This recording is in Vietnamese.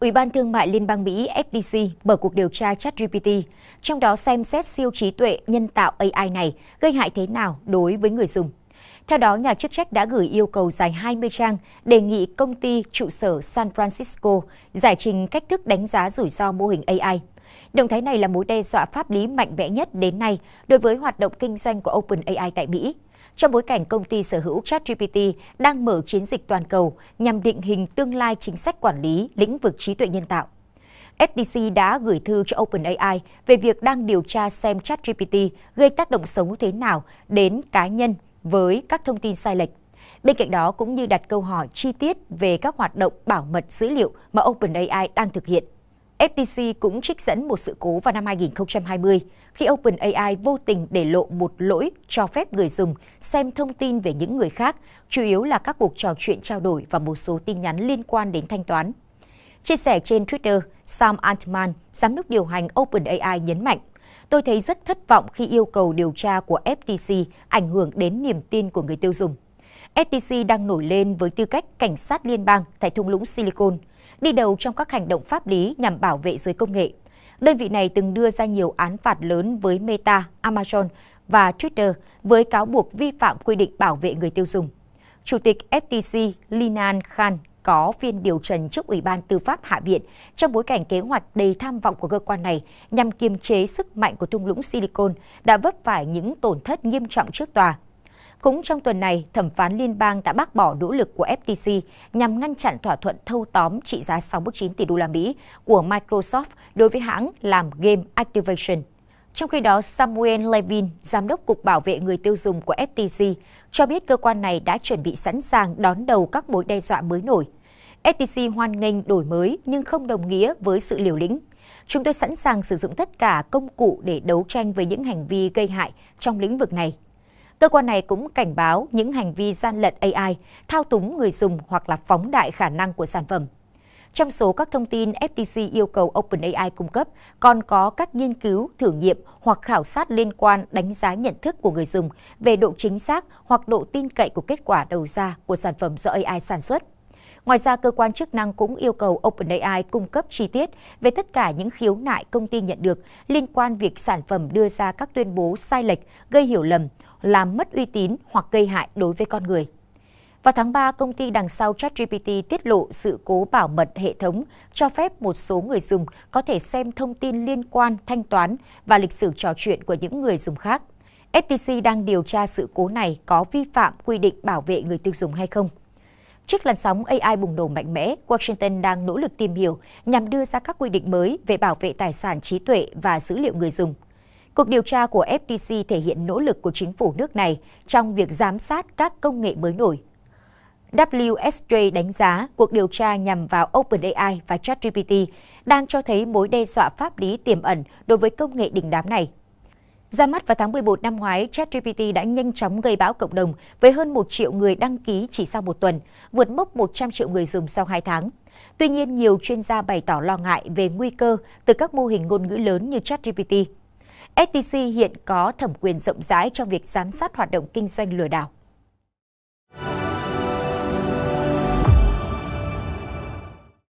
Ủy ban Thương mại Liên bang Mỹ FTC mở cuộc điều tra ChatGPT, trong đó xem xét siêu trí tuệ nhân tạo AI này gây hại thế nào đối với người dùng. Theo đó, nhà chức trách đã gửi yêu cầu dài 20 trang đề nghị công ty trụ sở San Francisco giải trình cách thức đánh giá rủi ro mô hình AI. Động thái này là mối đe dọa pháp lý mạnh mẽ nhất đến nay đối với hoạt động kinh doanh của OpenAI tại Mỹ trong bối cảnh công ty sở hữu ChatGPT đang mở chiến dịch toàn cầu nhằm định hình tương lai chính sách quản lý lĩnh vực trí tuệ nhân tạo. FTC đã gửi thư cho OpenAI về việc đang điều tra xem ChatGPT gây tác động xấu thế nào đến cá nhân với các thông tin sai lệch. Bên cạnh đó cũng như đặt câu hỏi chi tiết về các hoạt động bảo mật dữ liệu mà OpenAI đang thực hiện. FTC cũng trích dẫn một sự cố vào năm 2020 khi OpenAI vô tình để lộ một lỗi cho phép người dùng xem thông tin về những người khác, chủ yếu là các cuộc trò chuyện trao đổi và một số tin nhắn liên quan đến thanh toán. Chia sẻ trên Twitter, Sam Altman, giám đốc điều hành OpenAI nhấn mạnh, Tôi thấy rất thất vọng khi yêu cầu điều tra của FTC ảnh hưởng đến niềm tin của người tiêu dùng. FTC đang nổi lên với tư cách cảnh sát liên bang tại thung lũng Silicon đi đầu trong các hành động pháp lý nhằm bảo vệ giới công nghệ. Đơn vị này từng đưa ra nhiều án phạt lớn với Meta, Amazon và Twitter với cáo buộc vi phạm quy định bảo vệ người tiêu dùng. Chủ tịch FTC Linan Khan có phiên điều trần trước Ủy ban Tư pháp Hạ viện trong bối cảnh kế hoạch đầy tham vọng của cơ quan này nhằm kiềm chế sức mạnh của thung lũng Silicon đã vấp phải những tổn thất nghiêm trọng trước tòa cũng trong tuần này, thẩm phán liên bang đã bác bỏ nỗ lực của FTC nhằm ngăn chặn thỏa thuận thâu tóm trị giá 69 tỷ đô la Mỹ của Microsoft đối với hãng làm game Activation. Trong khi đó, Samuel Levin, giám đốc Cục Bảo vệ Người tiêu dùng của FTC, cho biết cơ quan này đã chuẩn bị sẵn sàng đón đầu các mối đe dọa mới nổi. FTC hoan nghênh đổi mới nhưng không đồng nghĩa với sự liều lĩnh. Chúng tôi sẵn sàng sử dụng tất cả công cụ để đấu tranh với những hành vi gây hại trong lĩnh vực này, Cơ quan này cũng cảnh báo những hành vi gian lận AI, thao túng người dùng hoặc là phóng đại khả năng của sản phẩm. Trong số các thông tin FTC yêu cầu OpenAI cung cấp, còn có các nghiên cứu, thử nghiệm hoặc khảo sát liên quan đánh giá nhận thức của người dùng về độ chính xác hoặc độ tin cậy của kết quả đầu ra của sản phẩm do AI sản xuất. Ngoài ra, cơ quan chức năng cũng yêu cầu OpenAI cung cấp chi tiết về tất cả những khiếu nại công ty nhận được liên quan việc sản phẩm đưa ra các tuyên bố sai lệch, gây hiểu lầm, làm mất uy tín hoặc gây hại đối với con người. Vào tháng 3, công ty đằng sau ChatGPT tiết lộ sự cố bảo mật hệ thống cho phép một số người dùng có thể xem thông tin liên quan thanh toán và lịch sử trò chuyện của những người dùng khác. FTC đang điều tra sự cố này có vi phạm quy định bảo vệ người tiêu dùng hay không. Trước làn sóng AI bùng nổ mạnh mẽ, Washington đang nỗ lực tìm hiểu nhằm đưa ra các quy định mới về bảo vệ tài sản trí tuệ và dữ liệu người dùng. Cuộc điều tra của FTC thể hiện nỗ lực của chính phủ nước này trong việc giám sát các công nghệ mới nổi. WSJ đánh giá cuộc điều tra nhằm vào OpenAI và ChatGPT đang cho thấy mối đe dọa pháp lý tiềm ẩn đối với công nghệ đỉnh đám này. Ra mắt vào tháng 11 năm ngoái, ChatGPT đã nhanh chóng gây bão cộng đồng với hơn 1 triệu người đăng ký chỉ sau một tuần, vượt mốc 100 triệu người dùng sau 2 tháng. Tuy nhiên, nhiều chuyên gia bày tỏ lo ngại về nguy cơ từ các mô hình ngôn ngữ lớn như ChatGPT. STC hiện có thẩm quyền rộng rãi cho việc giám sát hoạt động kinh doanh lừa đảo.